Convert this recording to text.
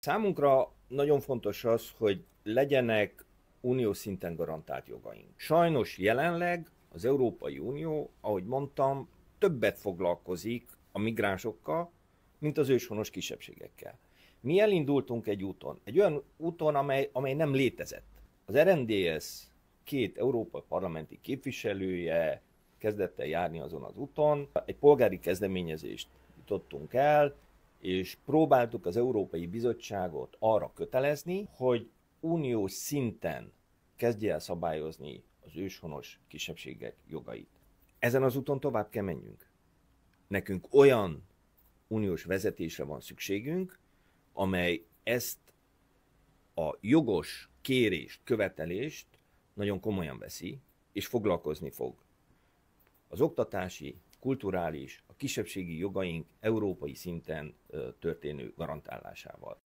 Számunkra nagyon fontos az, hogy legyenek unió szinten garantált jogaink. Sajnos jelenleg az Európai Unió, ahogy mondtam, többet foglalkozik a migránsokkal, mint az őshonos kisebbségekkel. Mi elindultunk egy úton, egy olyan úton, amely, amely nem létezett. Az RNDS két Európai parlamenti képviselője kezdett el járni azon az úton. Egy polgári kezdeményezést jutottunk el, és próbáltuk az Európai Bizottságot arra kötelezni, hogy uniós szinten kezdje el szabályozni az őshonos kisebbségek jogait. Ezen az úton tovább kell menjünk. Nekünk olyan uniós vezetésre van szükségünk, amely ezt a jogos kérést, követelést nagyon komolyan veszi, és foglalkozni fog. Az oktatási kulturális, a kisebbségi jogaink európai szinten történő garantálásával.